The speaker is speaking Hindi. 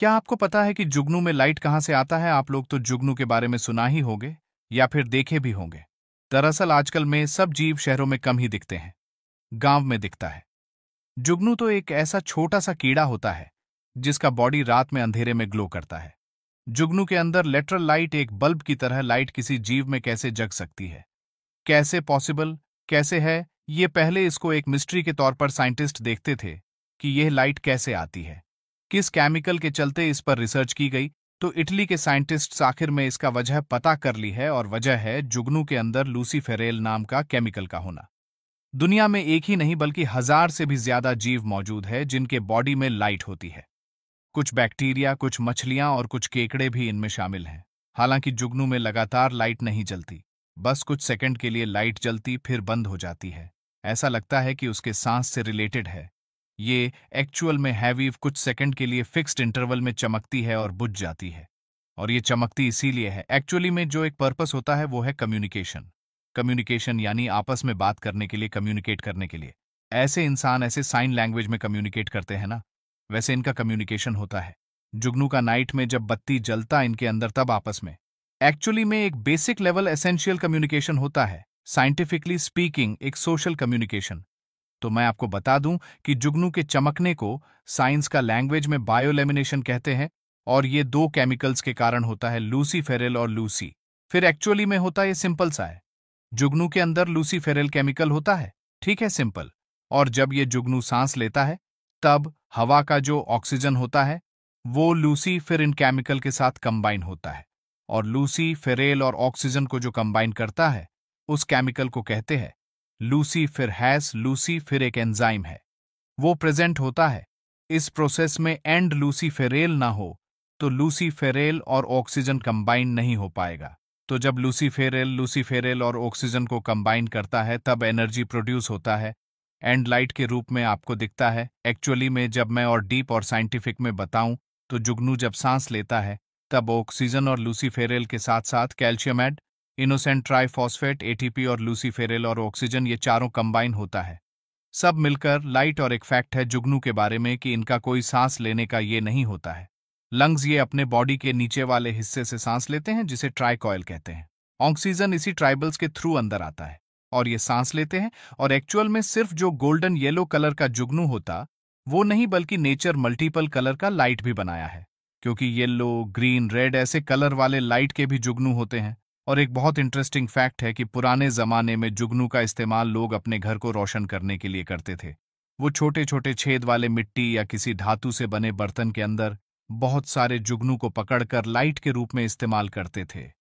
क्या आपको पता है कि जुगनू में लाइट कहाँ से आता है आप लोग तो जुगनू के बारे में सुना ही होंगे या फिर देखे भी होंगे दरअसल आजकल में सब जीव शहरों में कम ही दिखते हैं गांव में दिखता है जुगनू तो एक ऐसा छोटा सा कीड़ा होता है जिसका बॉडी रात में अंधेरे में ग्लो करता है जुगनू के अंदर लेटरल लाइट एक बल्ब की तरह लाइट किसी जीव में कैसे जग सकती है कैसे पॉसिबल कैसे है ये पहले इसको एक मिस्ट्री के तौर पर साइंटिस्ट देखते थे कि यह लाइट कैसे आती है किस केमिकल के चलते इस पर रिसर्च की गई तो इटली के साइंटिस्ट आखिर में इसका वजह पता कर ली है और वजह है जुगनू के अंदर लूसी फेरेल नाम का केमिकल का होना दुनिया में एक ही नहीं बल्कि हजार से भी ज्यादा जीव मौजूद है जिनके बॉडी में लाइट होती है कुछ बैक्टीरिया कुछ मछलियां और कुछ केकड़े भी इनमें शामिल हैं हालांकि जुगनू में लगातार लाइट नहीं जलती बस कुछ सेकंड के लिए लाइट जलती फिर बंद हो जाती है ऐसा लगता है कि उसके सांस से रिलेटेड है ये एक्चुअल में हैवीव कुछ सेकंड के लिए फिक्स्ड इंटरवल में चमकती है और बुझ जाती है और ये चमकती इसीलिए है एक्चुअली में जो एक पर्पस होता है वो है कम्युनिकेशन कम्युनिकेशन यानी आपस में बात करने के लिए कम्युनिकेट करने के लिए ऐसे इंसान ऐसे साइन लैंग्वेज में कम्युनिकेट करते हैं ना वैसे इनका कम्युनिकेशन होता है जुगनू का नाइट में जब बत्ती जलता इनके अंदर तब आपस में एक्चुअली में एक बेसिक लेवल एसेंशियल कम्युनिकेशन होता है साइंटिफिकली स्पीकिंग एक सोशल कम्युनिकेशन तो मैं आपको बता दूं कि जुगनू के चमकने को साइंस का लैंग्वेज में बायोलेमिनेशन कहते हैं और ये दो केमिकल्स के कारण होता है लूसी फेरेल और लूसी फिर एक्चुअली में होता यह सिंपल सा है जुगनू के अंदर लूसी फेरेल केमिकल होता है ठीक है सिंपल और जब ये जुगनू सांस लेता है तब हवा का जो ऑक्सीजन होता है वो लूसी फिर इन केमिकल के साथ कंबाइन होता है और लूसी फेरेल और ऑक्सीजन को जो कंबाइन करता है उस केमिकल को कहते हैं लूसी फिर हैस लूसी फिर एक एंजाइम है वो प्रेजेंट होता है इस प्रोसेस में एंड लूसी फेरेल ना हो तो लूसी फेरेल और ऑक्सीजन कंबाइन नहीं हो पाएगा तो जब लूसी फेरेल लूसी फेरेल और ऑक्सीजन को कंबाइन करता है तब एनर्जी प्रोड्यूस होता है एंड लाइट के रूप में आपको दिखता है एक्चुअली में जब मैं और डीप और साइंटिफिक में बताऊं तो जुगनू जब सांस लेता है तब ऑक्सीजन और फेरेल के साथ साथ calcium adenosine triphosphate ATP और लूसीफेरेल और ऑक्सीजन ये चारों कंबाइन होता है सब मिलकर लाइट और एक फैक्ट है जुगनू के बारे में कि इनका कोई सांस लेने का ये नहीं होता है लंग्स ये अपने बॉडी के नीचे वाले हिस्से से सांस लेते हैं जिसे ट्राईकॉयल कहते हैं ऑक्सीजन इसी ट्राइबल्स के थ्रू अंदर आता है और ये सांस लेते हैं और एक्चुअल में सिर्फ जो गोल्डन येलो कलर का जुगनू होता वो नहीं बल्कि नेचर मल्टीपल कलर का लाइट भी बनाया है क्योंकि येलो ग्रीन रेड ऐसे कलर वाले लाइट के भी जुगनू होते हैं और एक बहुत इंटरेस्टिंग फैक्ट है कि पुराने जमाने में जुगनू का इस्तेमाल लोग अपने घर को रोशन करने के लिए करते थे वो छोटे छोटे छेद वाले मिट्टी या किसी धातु से बने बर्तन के अंदर बहुत सारे जुगनू को पकड़कर लाइट के रूप में इस्तेमाल करते थे